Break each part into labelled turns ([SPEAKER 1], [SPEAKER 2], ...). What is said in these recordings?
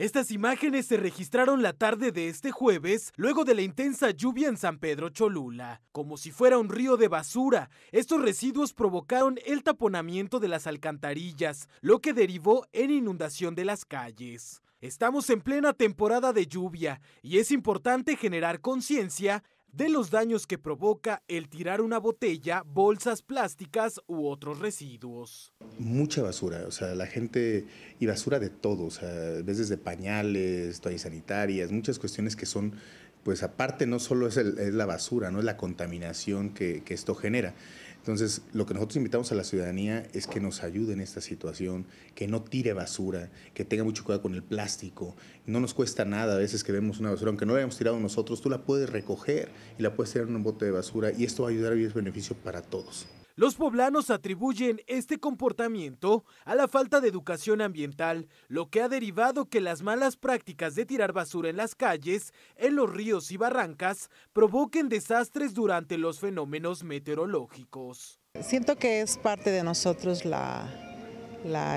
[SPEAKER 1] Estas imágenes se registraron la tarde de este jueves, luego de la intensa lluvia en San Pedro Cholula. Como si fuera un río de basura, estos residuos provocaron el taponamiento de las alcantarillas, lo que derivó en inundación de las calles. Estamos en plena temporada de lluvia y es importante generar conciencia de los daños que provoca el tirar una botella, bolsas plásticas u otros residuos.
[SPEAKER 2] Mucha basura, o sea, la gente y basura de todo, o sea, veces de pañales, toallas sanitarias, muchas cuestiones que son, pues aparte no solo es, la basura, no es la contaminación que esto genera. Entonces, lo que nosotros invitamos a la ciudadanía es que nos ayude en esta situación, que no tire basura, que tenga mucho cuidado con el plástico. No nos cuesta nada a veces que vemos una basura, aunque no la hayamos tirado nosotros, tú la puedes recoger y la puedes tirar en un bote de basura y esto va a ayudar a es beneficio para todos.
[SPEAKER 1] Los poblanos atribuyen este comportamiento a la falta de educación ambiental, lo que ha derivado que las malas prácticas de tirar basura en las calles, en los ríos y barrancas provoquen desastres durante los fenómenos meteorológicos.
[SPEAKER 3] Siento que es parte de nosotros la,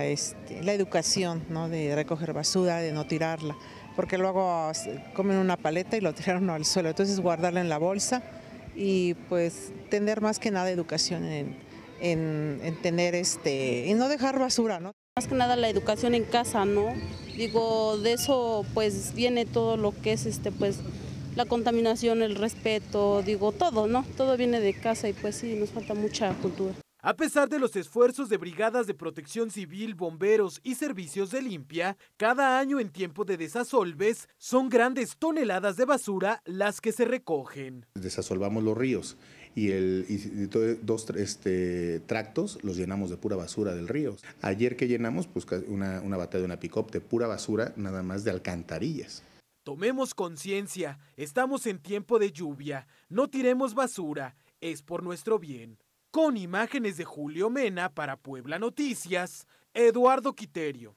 [SPEAKER 3] este, educación ¿no? de recoger basura, de no tirarla, porque luego este, comen una paleta y lo tiraron al suelo, entonces guardarla en la bolsa y pues tener más que nada educación en, en, tener este, y no dejar basura, ¿no? Más que nada la educación en casa, ¿no? Digo, de eso pues viene todo lo que es este, pues la contaminación, el respeto, digo, todo, ¿no? Todo viene de casa y pues sí, nos falta mucha cultura. A pesar
[SPEAKER 1] de los esfuerzos de brigadas de protección civil, bomberos y servicios de limpia, cada año en tiempo de desasolves son grandes toneladas de basura las que se recogen.
[SPEAKER 2] Desasolvamos los ríos y, el, dos este, tractos los llenamos de pura basura del río. Ayer que llenamos, pues, una, batalla de una pick de pura basura, nada más de alcantarillas.
[SPEAKER 1] Tomemos conciencia, estamos en tiempo de lluvia, no tiremos basura, es por nuestro bien. Con imágenes de Julio Mena para Puebla Noticias, Eduardo Quiterio.